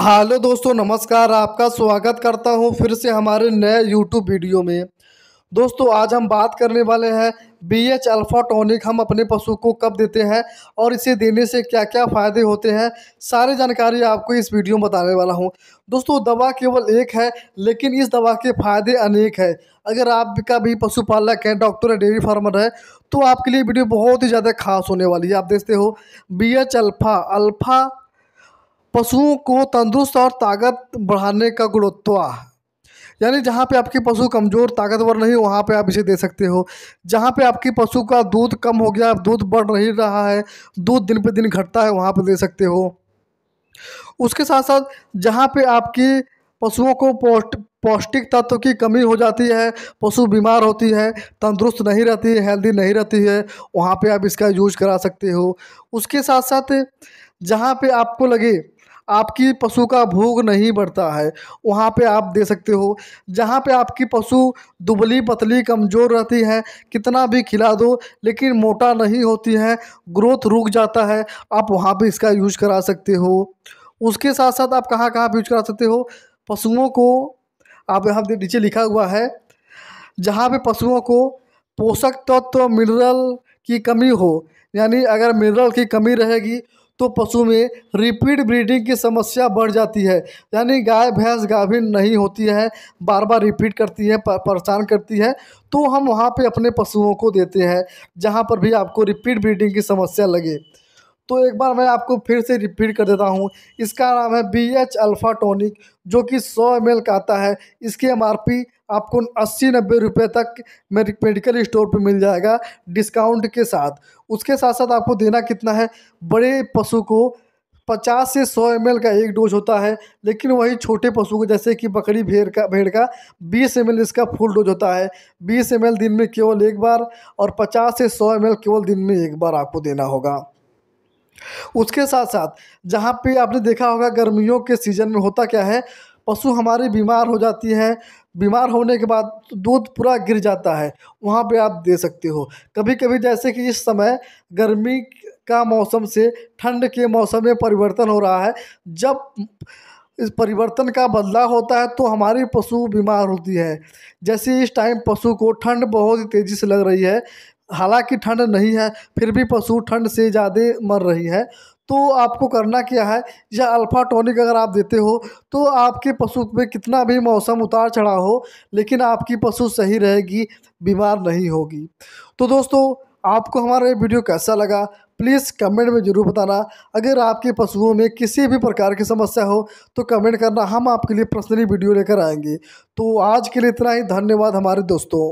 hello दोस्तों नमस्कार आपका स्वागत करता हूं फिर से हमारे नए यूट्यूब वीडियो में दोस्तों आज हम बात करने वाले हैं बी एच अल्फ़ा टॉनिक हम अपने पशु को कब देते हैं और इसे देने से क्या क्या फ़ायदे होते हैं सारी जानकारी आपको इस वीडियो में बताने वाला हूं दोस्तों दवा केवल एक है लेकिन इस दवा के फ़ायदे अनेक हैं अगर आपका भी पशुपालक है डॉक्टर है डेयरी फार्मर है तो आपके लिए वीडियो बहुत ही ज़्यादा खास होने वाली है आप देखते हो बी एच अल्फ़ा अल्फ़ा पशुओं को तंदुरुस्त और ताकत बढ़ाने का गुणत्व यानी जहाँ पे आपके पशु कमज़ोर ताकतवर नहीं वहाँ पे आप इसे दे सकते हो जहाँ पे आपके पशु का दूध कम हो गया दूध बढ़ नहीं रहा है दूध दिन पे दिन घटता है वहाँ पे दे सकते हो उसके साथ साथ जहाँ पे आपकी पशुओं को पौष्ट पौष्टिक तत्व की कमी हो जाती है पशु बीमार होती है तंदुरुस्त नहीं रहती है हेल्दी नहीं रहती है वहाँ पर आप इसका यूज करा सकते हो उसके साथ साथ जहाँ पर आपको लगे आपकी पशु का भोग नहीं बढ़ता है वहाँ पे आप दे सकते हो जहाँ पे आपकी पशु दुबली पतली कमज़ोर रहती है कितना भी खिला दो लेकिन मोटा नहीं होती है ग्रोथ रुक जाता है आप वहाँ पे इसका यूज करा सकते हो उसके साथ साथ आप कहाँ कहाँ यूज करा सकते हो पशुओं को आप यहाँ नीचे लिखा हुआ है जहाँ पे पशुओं को पोषक तत्व तो, तो मिनरल की कमी हो यानी अगर मिनरल की कमी रहेगी तो पशु में रिपीट ब्रीडिंग की समस्या बढ़ जाती है यानी गाय भैंस गाभिन नहीं होती है बार बार रिपीट करती है परेशान करती है तो हम वहाँ पे अपने पशुओं को देते हैं जहाँ पर भी आपको रिपीट ब्रीडिंग की समस्या लगे तो एक बार मैं आपको फिर से रिपीट कर देता हूँ इसका नाम है बी एच अल्फ़ा टॉनिक जो कि सौ एम का आता है इसकी एम आपको अस्सी नब्बे रुपये तक मेडिकल स्टोर पे मिल जाएगा डिस्काउंट के साथ उसके साथ साथ आपको देना कितना है बड़े पशु को पचास से सौ एम का एक डोज होता है लेकिन वही छोटे पशु को जैसे कि बकरी भेड़ का भेड़ का बीस एम इसका फुल डोज होता है बीस एम दिन में केवल एक बार और पचास से सौ एम केवल दिन में एक बार आपको देना होगा उसके साथ साथ जहाँ पे आपने देखा होगा गर्मियों के सीज़न में होता क्या है पशु हमारी बीमार हो जाती है बीमार होने के बाद दूध पूरा गिर जाता है वहाँ पे आप दे सकते हो कभी कभी जैसे कि इस समय गर्मी का मौसम से ठंड के मौसम में परिवर्तन हो रहा है जब इस परिवर्तन का बदलाव होता है तो हमारी पशु बीमार होती है जैसे इस टाइम पशु को ठंड बहुत ही तेज़ी से लग रही है हालांकि ठंड नहीं है फिर भी पशु ठंड से ज़्यादा मर रही है तो आपको करना क्या है या अल्फ़ा टॉनिक अगर आप देते हो तो आपके पशु में कितना भी मौसम उतार चढ़ा हो लेकिन आपकी पशु सही रहेगी बीमार नहीं होगी तो दोस्तों आपको हमारा ये वीडियो कैसा लगा प्लीज़ कमेंट में ज़रूर बताना अगर आपके पशुओं में किसी भी प्रकार की समस्या हो तो कमेंट करना हम आपके लिए पर्सनली वीडियो लेकर आएंगे तो आज के लिए इतना ही धन्यवाद हमारे दोस्तों